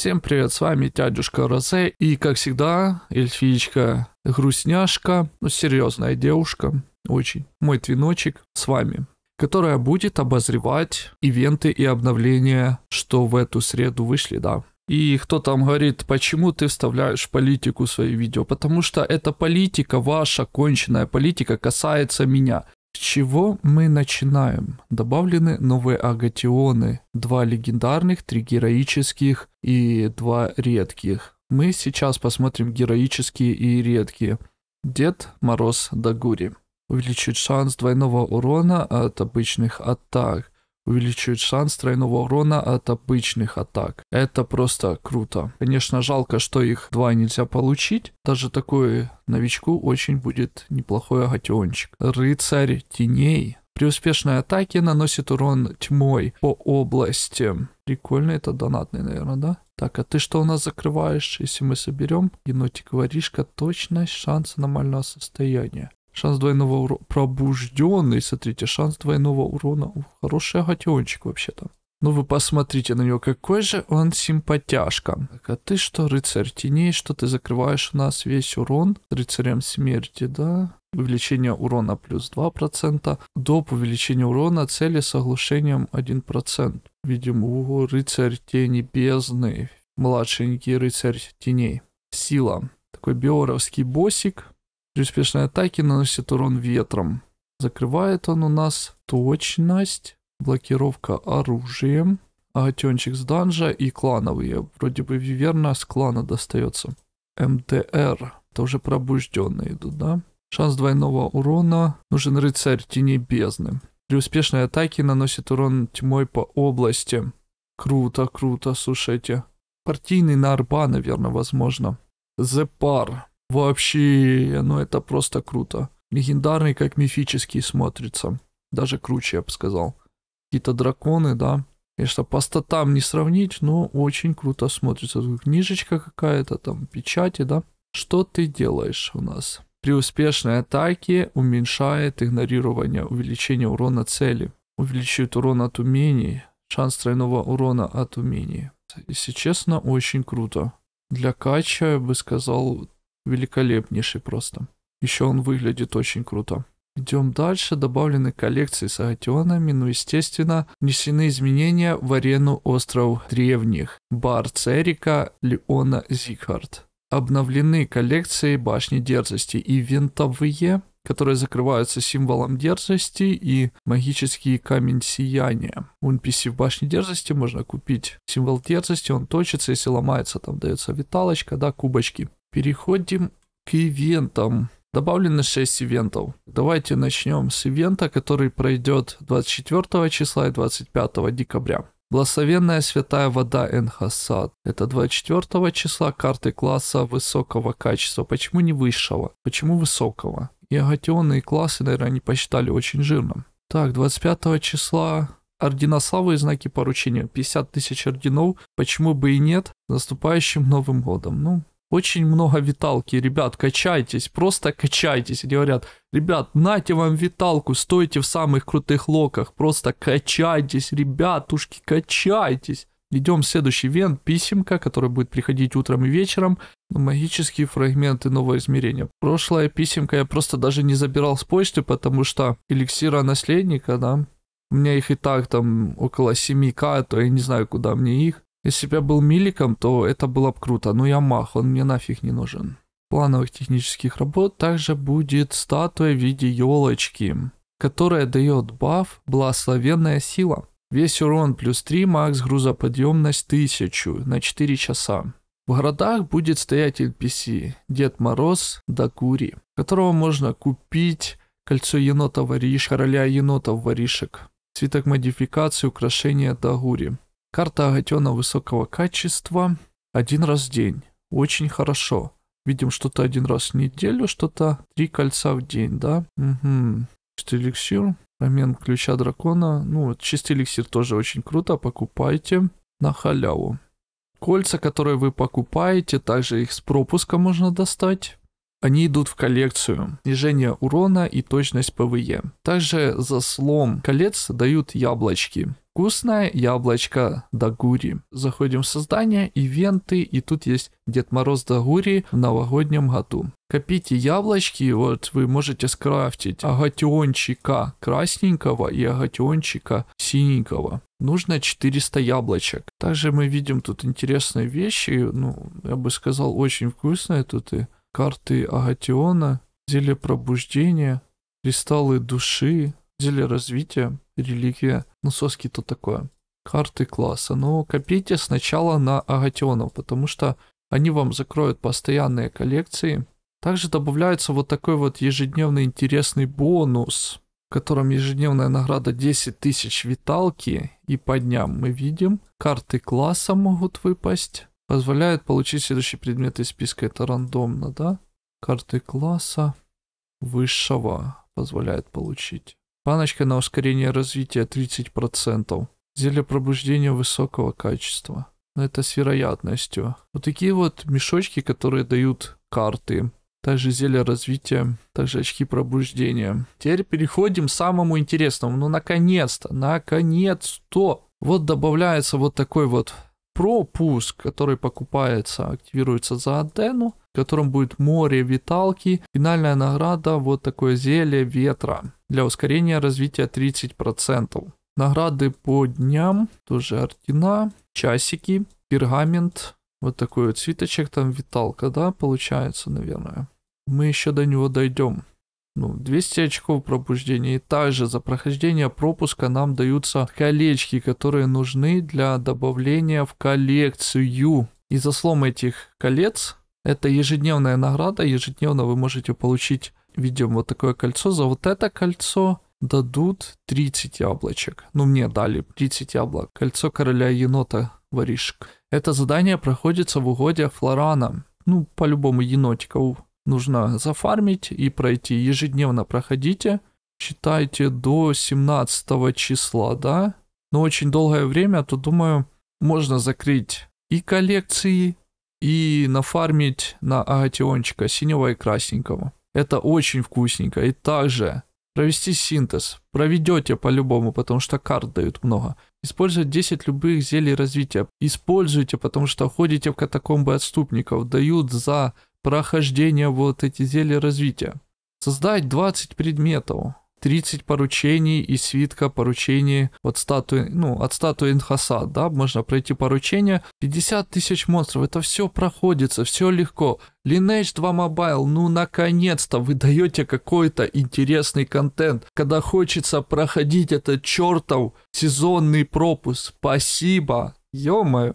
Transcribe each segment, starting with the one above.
Всем привет, с вами дядюшка Розе, и как всегда, эльфичка грустняшка, ну серьезная девушка, очень, мой твиночек с вами, которая будет обозревать ивенты и обновления, что в эту среду вышли, да. И кто там говорит, почему ты вставляешь политику в свои видео? Потому что эта политика, ваша конченная политика, касается меня. С чего мы начинаем? Добавлены новые агатионы, два легендарных, три героических и два редких. Мы сейчас посмотрим героические и редкие. Дед Мороз Дагури. Увеличит шанс двойного урона от обычных атак увеличивает шанс тройного урона от обычных атак. Это просто круто. Конечно, жалко, что их два нельзя получить. Даже такой новичку очень будет неплохой агатиончик. Рыцарь теней. При успешной атаке наносит урон тьмой по области. Прикольно, это донатный, наверное, да? Так, а ты что у нас закрываешь, если мы соберем? Енотик воришка, точность, шанс аномального состояния. Шанс двойного урона. Пробужденный, смотрите, шанс двойного урона. Ух, хороший агатиончик вообще-то. Ну вы посмотрите на него, какой же он симпатяшка. Так, а ты что, рыцарь теней, что ты закрываешь у нас весь урон рыцарем смерти, да? Увеличение урона плюс 2%, доп. увеличение урона цели с оглушением 1%. Видим, ого, рыцарь тени бездны, младшенький рыцарь теней. Сила. Такой биоровский босик. При успешной атаке наносит урон ветром. Закрывает он у нас точность, блокировка оружием, агатенчик с данжа и клановые. Вроде бы верно с клана достается. МТР. Это уже пробужденные идут, да? Шанс двойного урона. Нужен рыцарь тени бездны. При успешной атаке наносит урон тьмой по области. Круто, круто, слушайте. Партийный на арба, наверное, возможно. Зепар. Вообще, ну это просто круто. Легендарный как мифический смотрится. Даже круче, я бы сказал. Какие-то драконы, да. Конечно, по статам не сравнить, но очень круто смотрится. Тут книжечка какая-то, там печати, да. Что ты делаешь у нас? При успешной атаке уменьшает игнорирование увеличение урона цели. Увеличивает урон от умений. Шанс тройного урона от умений. Если честно, очень круто. Для кача, я бы сказал, великолепнейший просто. Еще он выглядит очень круто. Идем дальше. Добавлены коллекции с агатионами, ну естественно, внесены изменения в арену Остров Древних, Бар Церика, Леона Зигхард. Обновлены коллекции Башни Дерзости и винтовые, которые закрываются символом дерзости и магический камень сияния. У NPC в башне дерзости можно купить символ дерзости, он точится, если ломается, там дается виталочка, да, кубочки. Переходим к ивентам. Добавлено 6 ивентов. Давайте начнем с ивента, который пройдет 24 числа и 25 декабря. Благословенная святая вода Энхасад. Это 24 числа карты класса высокого качества. Почему не высшего? Почему высокого? И агатионные классы, наверное, не посчитали очень жирным. Так, 25 числа орденославы и знаки поручения. 50 тысяч орденов. Почему бы и нет? С наступающим Новым годом. Ну, очень много виталки, ребят, качайтесь, просто качайтесь. И говорят, ребят, нате вам виталку, стойте в самых крутых локах, просто качайтесь, ребятушки, качайтесь. Идем в следующий вент, писемка, которая будет приходить утром и вечером. Ну, магические фрагменты нового измерения. Прошлая писемка я просто даже не забирал с почты, потому что эликсира наследника, да, у меня их и так там около 7к, а то я не знаю, куда мне их. Если бы я был миликом, то это было бы круто, но ну, я мах, он мне нафиг не нужен. Плановых технических работ также будет статуя в виде елочки, которая дает баф «Благословенная сила». Весь урон плюс 3, макс грузоподъемность 1000 на 4 часа. В городах будет стоять NPC Дед Мороз Дагури, которого можно купить кольцо енота Вариш короля енотов воришек, цветок модификации, украшения Дагури. Карта Агатена высокого качества. Один раз в день. Очень хорошо. Видим что-то один раз в неделю, что-то три кольца в день, да? Угу. Чистый эликсир. Обмен ключа дракона. Ну, вот чистый эликсир тоже очень круто. Покупайте на халяву. Кольца, которые вы покупаете, также их с пропуска можно достать. Они идут в коллекцию. Снижение урона и точность ПВЕ. Также за слом колец дают яблочки вкусное яблочко Дагури. Заходим в создание, ивенты, и тут есть Дед Мороз Дагури в новогоднем году. Копите яблочки, вот вы можете скрафтить агатиончика красненького и агатиончика синенького. Нужно 400 яблочек. Также мы видим тут интересные вещи, ну, я бы сказал, очень вкусные тут и карты агатиона, зелье пробуждения, кристаллы души, деле развития религия, ну соски то такое. Карты класса. Но ну, копите сначала на агатионов, потому что они вам закроют постоянные коллекции. Также добавляется вот такой вот ежедневный интересный бонус, в котором ежедневная награда 10 тысяч виталки. И по дням мы видим, карты класса могут выпасть. Позволяет получить следующий предмет из списка. Это рандомно, да? Карты класса высшего позволяет получить. Баночка на ускорение развития 30%. Зелье пробуждения высокого качества. Но это с вероятностью. Вот такие вот мешочки, которые дают карты. Также зелье развития, также очки пробуждения. Теперь переходим к самому интересному. Ну, наконец-то, наконец-то. Вот добавляется вот такой вот пропуск, который покупается, активируется за адену, в котором будет море виталки, финальная награда, вот такое зелье ветра для ускорения развития 30%. Награды по дням, тоже ордена, часики, пергамент, вот такой вот свиточек, там виталка, да, получается, наверное. Мы еще до него дойдем. Ну, 200 очков пробуждения. И также за прохождение пропуска нам даются колечки, которые нужны для добавления в коллекцию. И за слом этих колец, это ежедневная награда, ежедневно вы можете получить ведем вот такое кольцо, за вот это кольцо дадут 30 яблочек. Ну, мне дали 30 яблок. Кольцо короля енота воришек. Это задание проходится в угодьях Флорана. Ну, по-любому енотиков нужно зафармить и пройти. Ежедневно проходите. Считайте до 17 числа, да? Но очень долгое время, то думаю, можно закрыть и коллекции, и нафармить на агатиончика синего и красненького. Это очень вкусненько. И также провести синтез. Проведете по-любому, потому что карт дают много. Использовать 10 любых зелий развития. Используйте, потому что ходите в катакомбы отступников. Дают за прохождение вот эти зелья развития. Создать 20 предметов. 30 поручений и свитка поручений от статуи, ну, от статуи Инхаса, да, можно пройти поручение. 50 тысяч монстров, это все проходится, все легко. Lineage 2 Mobile, ну наконец-то вы даете какой-то интересный контент, когда хочется проходить этот чертов сезонный пропуск. Спасибо, ё-моё.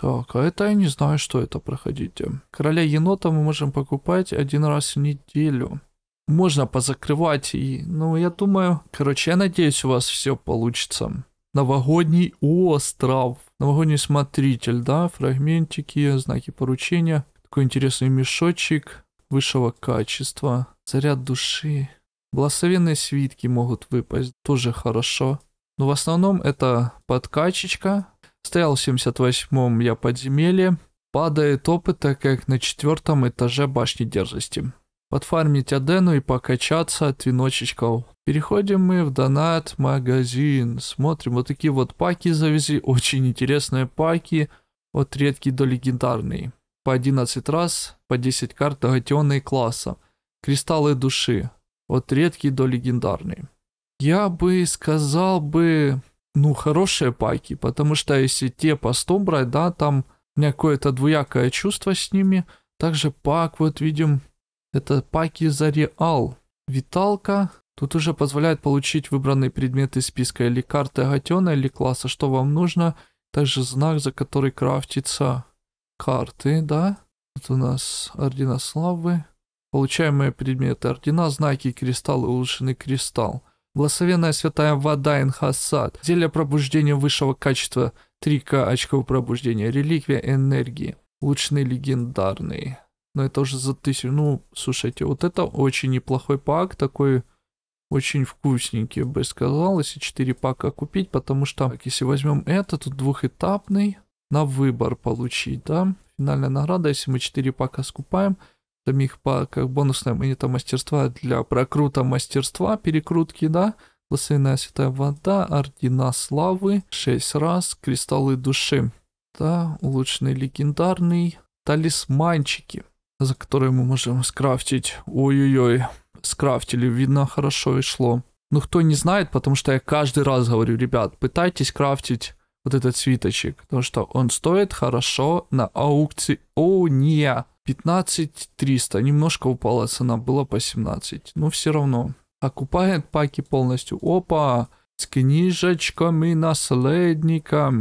Так, а это я не знаю, что это проходите. Короля енота мы можем покупать один раз в неделю можно позакрывать. И, ну, я думаю, короче, я надеюсь, у вас все получится. Новогодний остров. Новогодний смотритель, да, фрагментики, знаки поручения. Такой интересный мешочек высшего качества. Заряд души. Благословенные свитки могут выпасть, тоже хорошо. Но в основном это подкачечка. Стоял в 78-м я подземелье. Падает опыта, как на четвертом этаже башни дерзости подфармить Адену и покачаться от веночечков. Переходим мы в донат-магазин. Смотрим, вот такие вот паки завези, Очень интересные паки. От редкий до легендарный. По 11 раз, по 10 карт догатенные класса. Кристаллы души. От редкий до легендарный. Я бы сказал бы, ну, хорошие паки. Потому что если те по 100 брать, да, там у меня какое-то двуякое чувство с ними. Также пак, вот видим, это паки за реал. Виталка. Тут уже позволяет получить выбранные предметы из списка или карты Агатена, или класса, что вам нужно. Также знак, за который крафтится карты, да? Тут у нас ордена славы. Получаемые предметы. Ордена, знаки, кристалл, улучшенный кристалл. Благословенная святая вода Инхасад. Зелье пробуждения высшего качества. 3К очков пробуждения. Реликвия энергии. Улучшенный легендарный но это уже за тысячу. Ну, слушайте, вот это очень неплохой пак, такой очень вкусненький, я бы сказал, если 4 пака купить, потому что, так, если возьмем это, тут двухэтапный, на выбор получить, да, финальная награда, если мы 4 пака скупаем, там их по, как бонусная монета мастерства для прокрута мастерства, перекрутки, да, Лосейная святая вода, ордена славы, 6 раз, кристаллы души, да, улучшенный легендарный, талисманчики за которые мы можем скрафтить. Ой-ой-ой, скрафтили, видно, хорошо и шло. Ну, кто не знает, потому что я каждый раз говорю, ребят, пытайтесь крафтить вот этот свиточек, потому что он стоит хорошо на аукции. О, не, 15 300, немножко упала цена, было по 17, но все равно. Окупает паки полностью. Опа, с книжечками наследника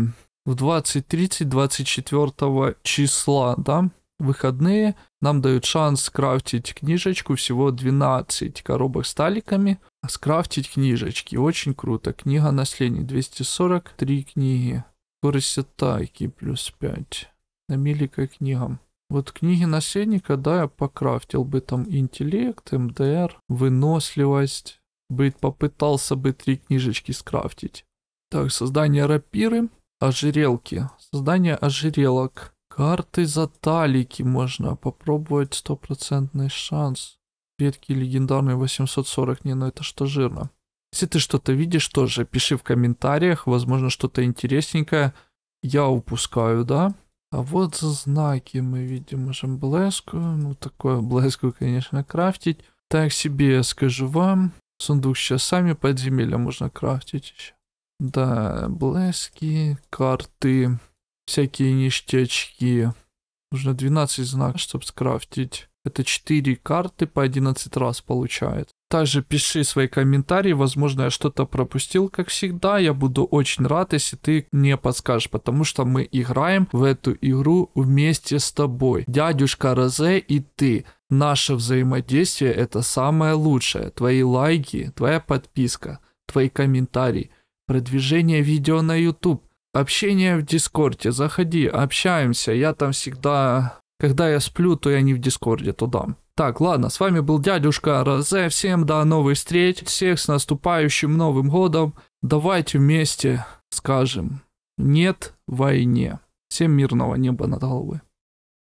в 20-30-24 числа, да? выходные нам дают шанс скрафтить книжечку, всего 12 коробок с таликами, а скрафтить книжечки, очень круто. Книга наследий, 243 книги, скорость атаки плюс 5, на милика книгам. Вот книги наследника, да, я покрафтил бы там интеллект, МДР, выносливость, бы попытался бы три книжечки скрафтить. Так, создание рапиры, ожерелки, создание ожерелок, Карты за талики можно попробовать стопроцентный шанс. Редкий легендарный 840. Не, ну это что жирно. Если ты что-то видишь, тоже пиши в комментариях. Возможно, что-то интересненькое я упускаю, да? А вот за знаки мы видим, можем блеску, ну такое блеску, конечно, крафтить. Так себе я скажу вам, сундук с часами подземелья можно крафтить еще. Да, блески, карты, всякие ништячки. Нужно 12 знаков, чтобы скрафтить. Это 4 карты по 11 раз получает. Также пиши свои комментарии, возможно, я что-то пропустил, как всегда. Я буду очень рад, если ты мне подскажешь, потому что мы играем в эту игру вместе с тобой. Дядюшка Розе и ты. Наше взаимодействие это самое лучшее. Твои лайки, твоя подписка, твои комментарии, продвижение видео на YouTube Общение в Дискорде, заходи, общаемся. Я там всегда... Когда я сплю, то я не в Дискорде, туда. Так, ладно, с вами был дядюшка Розе. Всем до новых встреч. Всех с наступающим Новым Годом. Давайте вместе скажем «Нет войне». Всем мирного неба над головой.